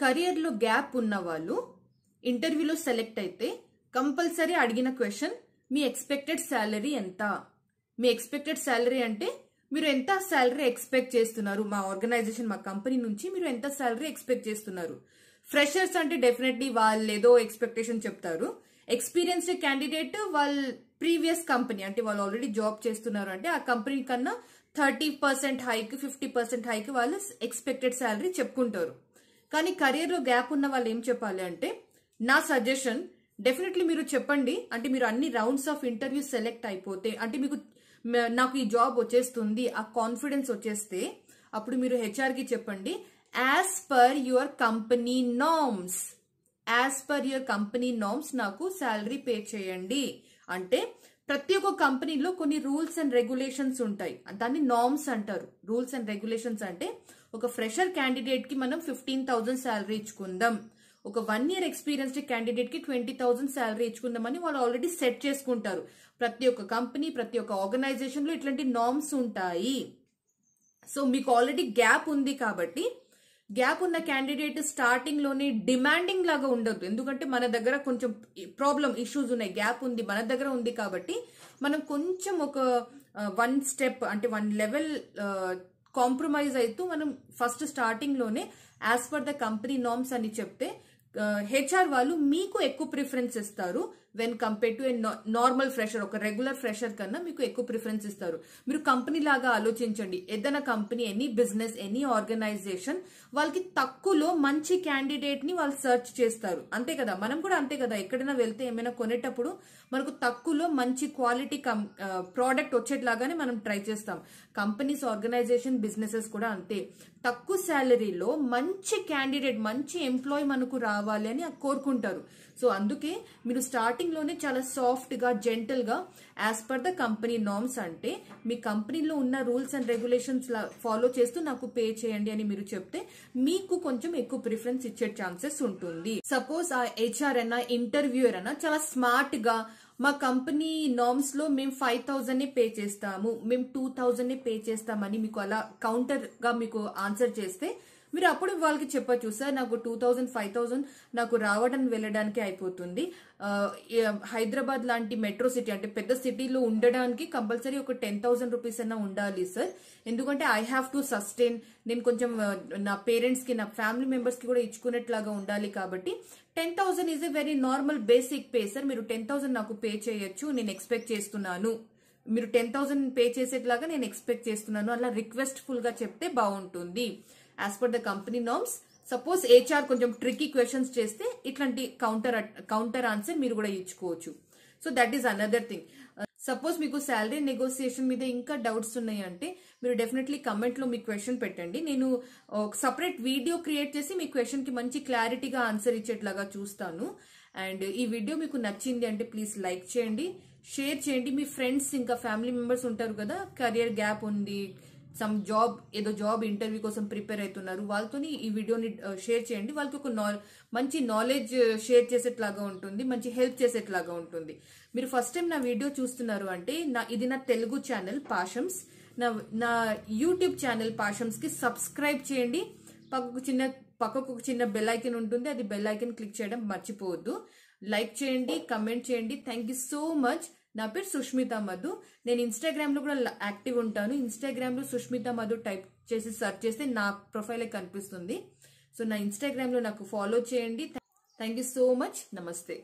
కెరియర్లో గ్యాప్ ఉన్న వాళ్ళు ఇంటర్వ్యూలో సెలెక్ట్ అయితే కంపల్సరీ అడిగిన క్వశ్చన్ మీ ఎక్స్పెక్టెడ్ శాలరీ ఎంత మీ ఎక్స్పెక్టెడ్ శాలరీ అంటే మీరు ఎంత శాలరీ ఎక్స్పెక్ట్ చేస్తున్నారు మా ఆర్గనైజేషన్ మా కంపెనీ నుంచి మీరు ఎంత శాలరీ ఎక్స్పెక్ట్ చేస్తున్నారు ఫ్రెషర్స్ అంటే డెఫినెట్లీ వాళ్ళు ఏదో ఎక్స్పెక్టేషన్ చెప్తారు ఎక్స్పీరియన్స్డ్ క్యాండిడేట్ వాళ్ళు ప్రీవియస్ కంపెనీ అంటే వాళ్ళు ఆల్రెడీ జాబ్ చేస్తున్నారు అంటే ఆ కంపెనీ కన్నా thirty percent hike fifty percent hike వాళ్ళు ఎక్స్పెక్టెడ్ శాలరీ చెప్పుకుంటారు కానీ కెరీర్లో గ్యాప్ ఉన్న వాళ్ళు ఏం చెప్పాలి అంటే నా సజెషన్ డెఫినెట్లీ మీరు చెప్పండి అంటే మీరు అన్ని రౌండ్స్ ఆఫ్ ఇంటర్వ్యూ సెలెక్ట్ అయిపోతే అంటే మీకు నాకు ఈ జాబ్ వచ్చేస్తుంది ఆ కాన్ఫిడెన్స్ వచ్చేస్తే అప్పుడు మీరు హెచ్ఆర్కి చెప్పండి as per your company norms as per your company norms నాకు శాలరీ పే చేయండి అంటే ప్రతి ఒక్క కంపెనీలో కొన్ని రూల్స్ అండ్ రెగ్యులేషన్స్ ఉంటాయి దాన్ని నామ్స్ అంటారు రూల్స్ అండ్ రెగ్యులేషన్స్ అంటే ఒక ఫ్రెషర్ క్యాండిడేట్కి మనం ఫిఫ్టీన్ థౌసండ్ శాలరీ ఇచ్చుకుందాం ఒక వన్ ఇయర్ ఎక్స్పీరియన్స్డ్ క్యాండిడేట్కి ట్వంటీ థౌజండ్ శాలరీ ఇచ్చుకుందామని వాళ్ళు ఆల్రెడీ సెట్ చేసుకుంటారు ప్రతి ఒక్క కంపెనీ ప్రతి ఒక్క ఆర్గనైజేషన్లో ఇట్లాంటి నామ్స్ ఉంటాయి సో మీకు ఆల్రెడీ గ్యాప్ ఉంది కాబట్టి గ్యాప్ ఉన్న క్యాండిడేట్ స్టార్టింగ్లోనే డిమాండింగ్ లాగా ఉండదు ఎందుకంటే మన దగ్గర కొంచెం ప్రాబ్లం ఇష్యూస్ ఉన్నాయి గ్యాప్ ఉంది మన దగ్గర ఉంది కాబట్టి మనం కొంచెం ఒక వన్ uh, స్టెప్ అంటే వన్ లెవెల్ కాంప్రమైజ్ అవుతూ మనం ఫస్ట్ స్టార్టింగ్లోనే as per the company norms అని చెప్తే హెచ్ఆర్ వాళ్ళు మీకు ఎక్కువ ప్రిఫరెన్స్ ఇస్తారు when compare to normal fresher ఒక రెగ్యులర్ ఫ్రెషర్ కన్నా మీకు ఎక్కువ ప్రిఫరెన్స్ ఇస్తారు మీరు కంపెనీ లాగా ఆలోచించండి ఏదైనా company any business any organisation వాళ్ళకి తక్కువలో మంచి క్యాండిడేట్ ని వాళ్ళు సెర్చ్ చేస్తారు అంతే కదా మనం కూడా అంతే కదా ఎక్కడైనా వెళ్తే ఏమైనా కొనేటప్పుడు మనకు తక్కువలో మంచి క్వాలిటీ ప్రోడక్ట్ వచ్చేట్లాగానే మనం ట్రై చేస్తాం కంపెనీస్ ఆర్గనైజేషన్ బిజినెసెస్ కూడా అంతే తక్కువ శాలరీలో మంచి క్యాండిడేట్ మంచి ఎంప్లాయీ మనకు రావాలి అని కోరుకుంటారు సో అందుకే మీరు స్టార్ట్ స్టార్టింగ్ లోనే చాలా సాఫ్ట్ గా జెంటల్ గా as per the company norms అంటే మీ కంపెనీలో ఉన్న రూల్స్ అండ్ రెగ్యులేషన్స్ ఫాలో చేస్తూ నాకు పే చేయండి అని మీరు చెప్తే మీకు కొంచెం ఎక్కువ ప్రిఫరెన్స్ ఇచ్చే ఛాన్సెస్ ఉంటుంది సపోజ్ ఆ హెచ్ఆర్ అన్నా ఇంటర్వ్యూర్ అన్నా చాలా స్మార్ట్ గా మా కంపెనీ నామ్స్ లో మేము ఫైవ్ థౌజండ్ పే చేస్తాము మేము టూ థౌజండ్ పే చేస్తామని మీకు అలా కౌంటర్ గా మీకు ఆన్సర్ చేస్తే మీరు అప్పుడు వాళ్ళకి చెప్పచ్చు సార్ నాకు టూ థౌజండ్ ఫైవ్ థౌజండ్ నాకు రావడం వెళ్ళడానికి అయిపోతుంది హైదరాబాద్ లాంటి మెట్రో సిటీ అంటే పెద్ద సిటీలో ఉండడానికి కంపల్సరీ ఒక టెన్ థౌసండ్ రూపీస్ అయినా ఉండాలి సార్ ఎందుకంటే ఐ హ్యావ్ టు సస్టైన్ నేను కొంచెం నా పేరెంట్స్కి నా ఫ్యామిలీ మెంబర్స్కి కూడా ఇచ్చుకునేట్లాగా ఉండాలి కాబట్టి ten thousand is a very normal basic pay sir మీరు టెన్ థౌసండ్ నాకు పే చేయొచ్చు నేను ఎక్స్పెక్ట్ చేస్తున్నాను మీరు టెన్ థౌసండ్ పే చేసేట్లాగా నేను ఎక్స్పెక్ట్ చేస్తున్నాను అలా ఫుల్ గా చెప్తే బాగుంటుంది as per the company norms suppose HR కొంచెం ట్రిక్కీ క్వశ్చన్స్ చేస్తే ఇట్లాంటి కౌంటర్ కౌంటర్ ఆన్సర్ మీరు కూడా ఇచ్చుకోవచ్చు so that is another thing suppose మీకు శాలరీ నెగోసియేషన్ మీద ఇంకా డౌట్స్ ఉన్నాయి అంటే మీరు డెఫినెట్లీ కమెంట్లో మీ క్వశ్చన్ పెట్టండి నేను ఒక సపరేట్ వీడియో క్రియేట్ చేసి మీ కి మంచి క్లారిటీగా ఆన్సర్ ఇచ్చేట్లాగా చూస్తాను అండ్ ఈ వీడియో మీకు నచ్చింది అంటే ప్లీజ్ లైక్ చేయండి షేర్ చేయండి మీ ఫ్రెండ్స్ ఇంకా ఫ్యామిలీ మెంబర్స్ ఉంటారు కదా కెరియర్ గ్యాప్ ఉంది సమ్ జాబ్ ఏదో జాబ్ ఇంటర్వ్యూ కోసం ప్రిపేర్ అవుతున్నారు వాళ్ళతోని ఈ వీడియోని షేర్ uh, చేయండి వాళ్ళకి ఒక మంచి నాలెడ్జ్ షేర్ uh, చేసేట్లాగా ఉంటుంది మంచి హెల్ప్ చేసేట్లాగా ఉంటుంది మీరు ఫస్ట్ టైం నా వీడియో చూస్తున్నారు అంటే నా ఇది నా తెలుగు ఛానల్ పాషమ్స్ నా నా యూట్యూబ్ ఛానల్ పాషమ్స్కి సబ్స్క్రైబ్ చేయండి పక్కకు చిన్న పక్కకు ఒక చిన్న బెల్లైకన్ ఉంటుంది అది బెల్లైకన్ క్లిక్ చేయడం మర్చిపోవద్దు లైక్ చేయండి కమెంట్ చేయండి థ్యాంక్ యూ సో మచ్ నా పేరు సుష్మిత మధు నేను లో కూడా యాక్టివ్ ఉంటాను లో సుష్మిత మధు టైప్ చేసి సెర్చ్ చేస్తే నా ప్రొఫైలే కనిపిస్తుంది సో నా లో నాకు ఫాలో చేయండి థ్యాంక్ యూ సో మచ్ నమస్తే